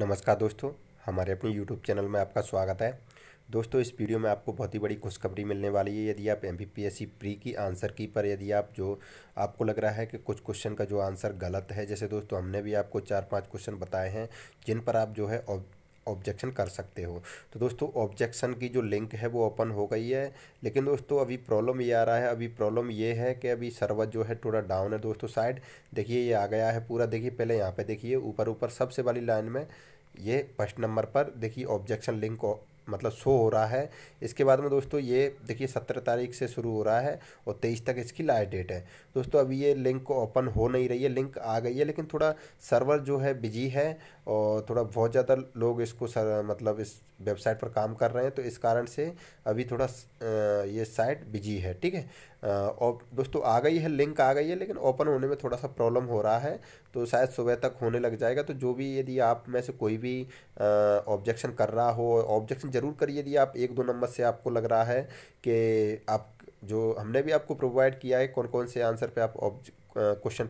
नमस्कार दोस्तों हमारे अपने YouTube चैनल में आपका स्वागत है दोस्तों इस वीडियो में आपको बहुत ही बड़ी खुशखबरी मिलने वाली है यदि आप एम प्री की आंसर की पर यदि आप जो आपको लग रहा है कि कुछ क्वेश्चन का जो आंसर गलत है जैसे दोस्तों हमने भी आपको चार पांच क्वेश्चन बताए हैं जिन पर आप जो है और ऑब्जेक्शन कर सकते हो तो दोस्तों ऑब्जेक्शन की जो लिंक है वो ओपन हो गई है लेकिन दोस्तों अभी प्रॉब्लम ये आ रहा है अभी प्रॉब्लम ये है कि अभी सर्वर जो है थोड़ा डाउन है दोस्तों साइड देखिए ये आ गया है पूरा देखिए पहले यहाँ पर देखिए ऊपर ऊपर सबसे वाली लाइन में ये फर्स्ट नंबर पर देखिए ऑब्जेक्शन लिंक मतलब शो हो रहा है इसके बाद में दोस्तों ये देखिए सत्रह तारीख से शुरू हो रहा है और तेईस तक इसकी लास्ट डेट है दोस्तों अभी ये लिंक ओपन हो नहीं रही है लिंक आ गई है लेकिन थोड़ा सर्वर जो है बिजी है और थोड़ा बहुत ज़्यादा लोग इसको सर, मतलब इस वेबसाइट पर काम कर रहे हैं तो इस कारण से अभी थोड़ा ये साइट बिजी है ठीक है और दोस्तों आ गई है लिंक आ गई है लेकिन ओपन होने में थोड़ा सा प्रॉब्लम हो रहा है तो शायद सुबह तक होने लग जाएगा तो जो भी यदि आप में से कोई भी ऑब्जेक्शन कर रहा हो ऑब्जेक्शन ज़रूर करिए यदि आप एक दो नंबर से आपको लग रहा है कि आप जो हमने भी आपको प्रोवाइड किया है कौन कौन से आंसर पे आप क्वेश्चन